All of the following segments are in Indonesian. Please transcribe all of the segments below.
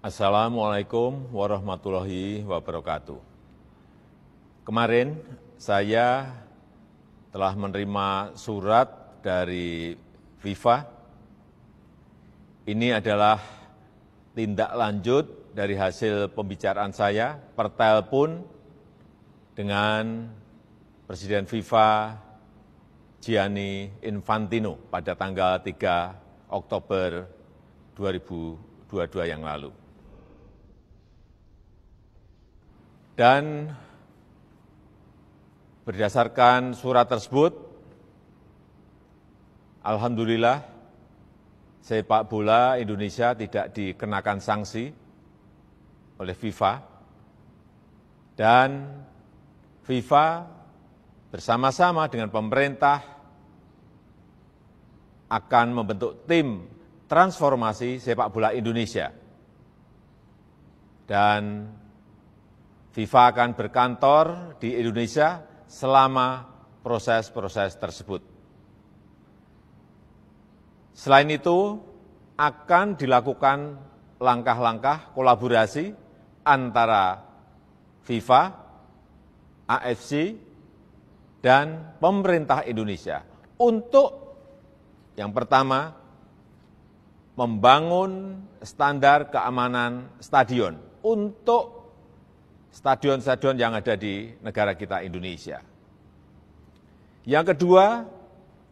Assalamualaikum warahmatullahi wabarakatuh. Kemarin saya telah menerima surat dari FIFA. Ini adalah tindak lanjut dari hasil pembicaraan saya per telepon dengan Presiden FIFA Gianni Infantino pada tanggal 3 Oktober 2022 yang lalu. Dan berdasarkan surat tersebut, Alhamdulillah, sepak bola Indonesia tidak dikenakan sanksi oleh FIFA, dan FIFA bersama-sama dengan pemerintah akan membentuk tim transformasi sepak bola Indonesia. Dan fifa akan berkantor di Indonesia selama proses-proses tersebut. Selain itu, akan dilakukan langkah-langkah kolaborasi antara FIFA, AFC, dan pemerintah Indonesia untuk yang pertama membangun standar keamanan stadion untuk stadion-stadion yang ada di negara kita Indonesia. Yang kedua,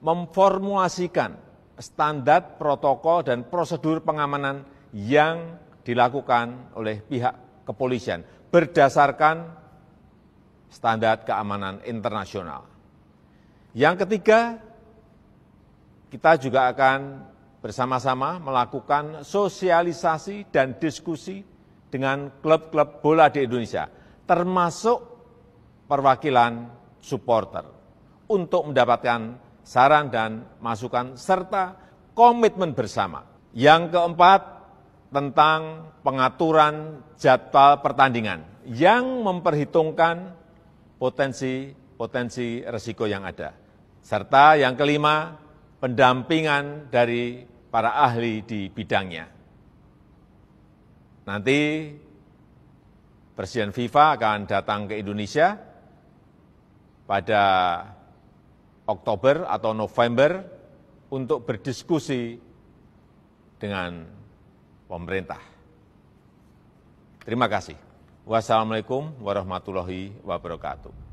memformulasikan standar protokol dan prosedur pengamanan yang dilakukan oleh pihak kepolisian berdasarkan standar keamanan internasional. Yang ketiga, kita juga akan bersama-sama melakukan sosialisasi dan diskusi dengan klub-klub bola di Indonesia, termasuk perwakilan supporter, untuk mendapatkan saran dan masukan serta komitmen bersama. Yang keempat, tentang pengaturan jadwal pertandingan yang memperhitungkan potensi-potensi resiko yang ada. Serta yang kelima, pendampingan dari para ahli di bidangnya. Nanti Presiden FIFA akan datang ke Indonesia pada Oktober atau November untuk berdiskusi dengan pemerintah. Terima kasih. Wassalamualaikum warahmatullahi wabarakatuh.